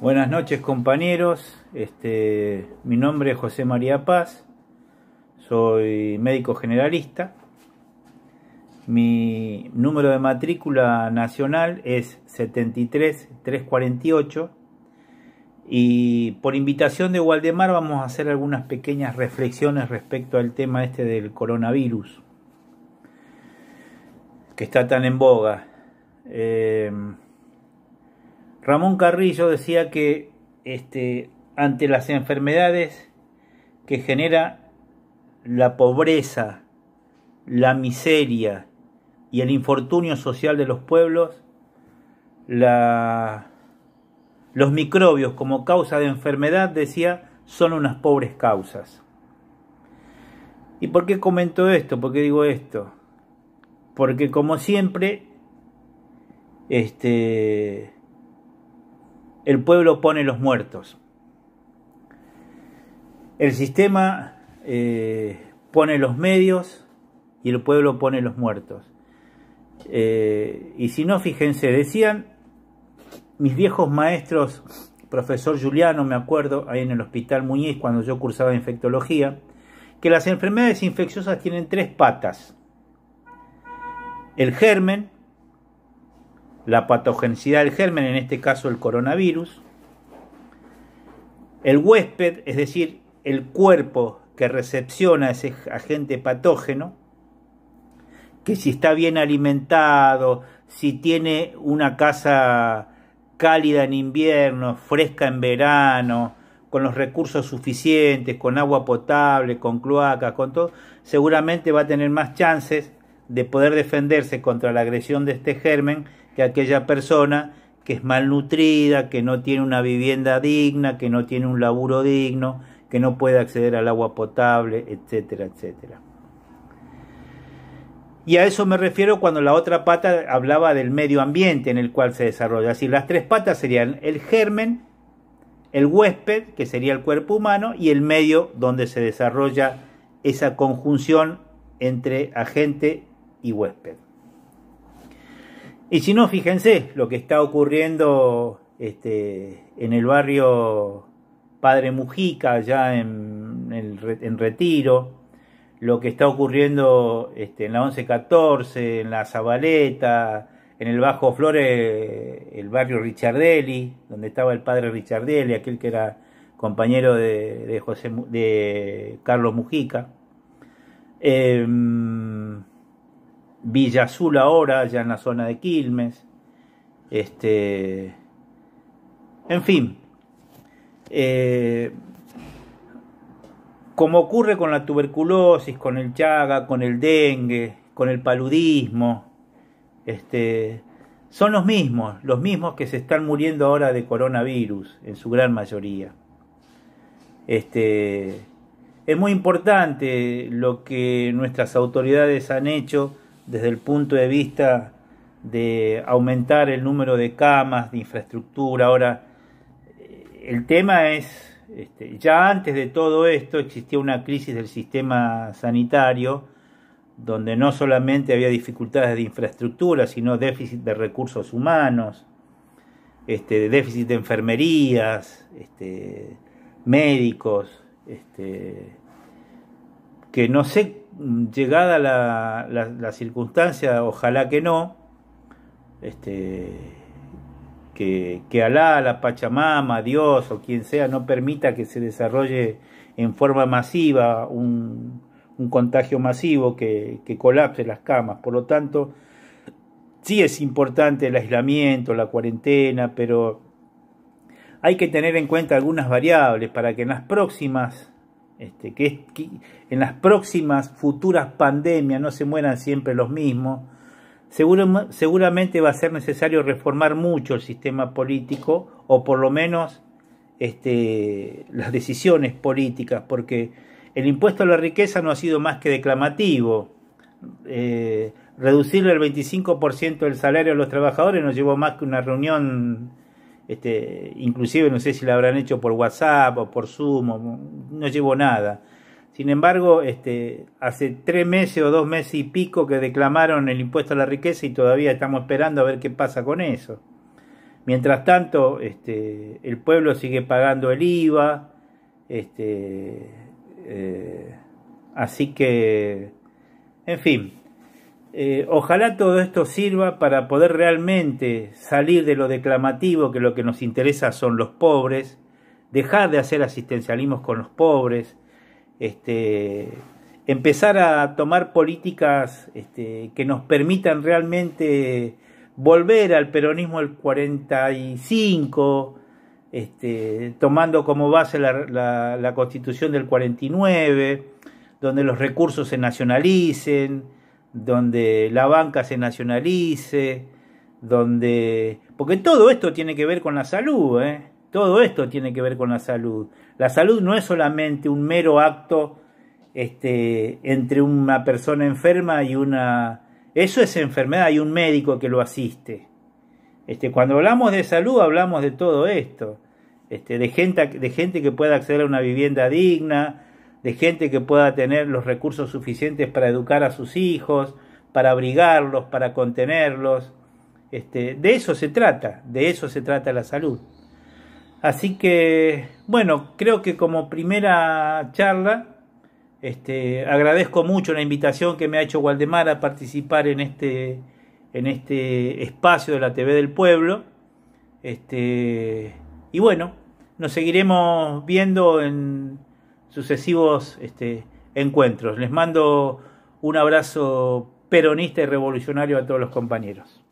Buenas noches compañeros, este, mi nombre es José María Paz, soy médico generalista, mi número de matrícula nacional es 73348 y por invitación de Waldemar vamos a hacer algunas pequeñas reflexiones respecto al tema este del coronavirus que está tan en boga. Eh, Ramón Carrillo decía que este, ante las enfermedades que genera la pobreza, la miseria y el infortunio social de los pueblos, los microbios como causa de enfermedad, decía, son unas pobres causas. ¿Y por qué comento esto? ¿Por qué digo esto? Porque como siempre, este, el pueblo pone los muertos. El sistema eh, pone los medios y el pueblo pone los muertos. Eh, y si no, fíjense, decían mis viejos maestros, profesor Juliano, me acuerdo, ahí en el Hospital Muñiz, cuando yo cursaba infectología, que las enfermedades infecciosas tienen tres patas. El germen, la patogenicidad del germen, en este caso el coronavirus. El huésped, es decir, el cuerpo que recepciona ese agente patógeno, que si está bien alimentado, si tiene una casa cálida en invierno, fresca en verano, con los recursos suficientes, con agua potable, con cloacas, con todo, seguramente va a tener más chances de poder defenderse contra la agresión de este germen que aquella persona que es malnutrida, que no tiene una vivienda digna, que no tiene un laburo digno, que no puede acceder al agua potable, etcétera, etcétera. Y a eso me refiero cuando la otra pata hablaba del medio ambiente en el cual se desarrolla. Así, las tres patas serían el germen, el huésped, que sería el cuerpo humano, y el medio donde se desarrolla esa conjunción entre agente y huésped. Y si no, fíjense lo que está ocurriendo este, en el barrio Padre Mujica, ya en, Retiro, lo que está ocurriendo este, en la 1114, en la Zabaleta, en el Bajo Flores, el barrio Richardelli, donde estaba el padre Richardelli, aquel que era compañero de, de de Carlos Mujica. Em, Villa Azul ahora, ya en la zona de Quilmes. Este, en fin, eh, como ocurre con la tuberculosis, con el chaga, con el dengue, con el paludismo, este, son los mismos, los mismos que se están muriendo ahora de coronavirus, en su gran mayoría. Este, es muy importante lo que nuestras autoridades han hecho desde el punto de vista de aumentar el número de camas, de infraestructura. Ahora, eh, el tema es, este, ya antes de todo esto existía una crisis del sistema sanitario, donde no solamente había dificultades de infraestructura, sino déficit de recursos humanos, este, déficit de enfermerías, este, médicos, este, que no sé, llegada la, circunstancia, ojalá que no, este, que, que, Alá, la Pachamama, Dios o quien sea no permita que se desarrolle en forma masiva un, contagio masivo que, que, colapse las camas. Por lo tanto, sí es importante el aislamiento, la cuarentena, pero hay que tener en cuenta algunas variables para que en las próximas este, que, en las próximas futuras pandemias no se mueran siempre los mismos, seguramente va a ser necesario reformar mucho el sistema político o por lo menos este, las decisiones políticas, porque el impuesto a la riqueza no ha sido más que declamativo. Eh, reducirle el 25% del salario a los trabajadores no llevó más que una reunión este, inclusive no sé si la habrán hecho por WhatsApp o por Zoom, no llevo nada. Sin embargo, este, hace tres meses o dos meses y pico que declamaron el impuesto a la riqueza y todavía estamos esperando a ver qué pasa con eso. Mientras tanto, este, el pueblo sigue pagando el IVA, este, eh, así que, en fin, eh, ojalá todo esto sirva para poder realmente salir de lo declamativo, que lo que nos interesa son los pobres, dejar de hacer asistencialismos con los pobres, este, empezar a tomar políticas este, que nos permitan realmente volver al peronismo del 45, este, tomando como base la, la constitución del 49, donde los recursos se nacionalicen, donde la banca se nacionalice, donde... Porque todo esto tiene que ver con la salud, ¿eh? Todo esto tiene que ver con la salud. La salud no es solamente un mero acto este, entre una persona enferma y una... Eso es enfermedad y un médico que lo asiste. Este, cuando hablamos de salud hablamos de todo esto, este, de, gente, de gente que pueda acceder a una vivienda digna, de gente que pueda tener los recursos suficientes para educar a sus hijos, para abrigarlos, para contenerlos. Este, de eso se trata, de eso se trata la salud. Así que, bueno, creo que como primera charla, este, agradezco mucho la invitación que me ha hecho Waldemar a participar en este, en este espacio de la TV del Pueblo. Este, y bueno, nos seguiremos viendo en sucesivos este, encuentros. Les mando un abrazo peronista y revolucionario a todos los compañeros.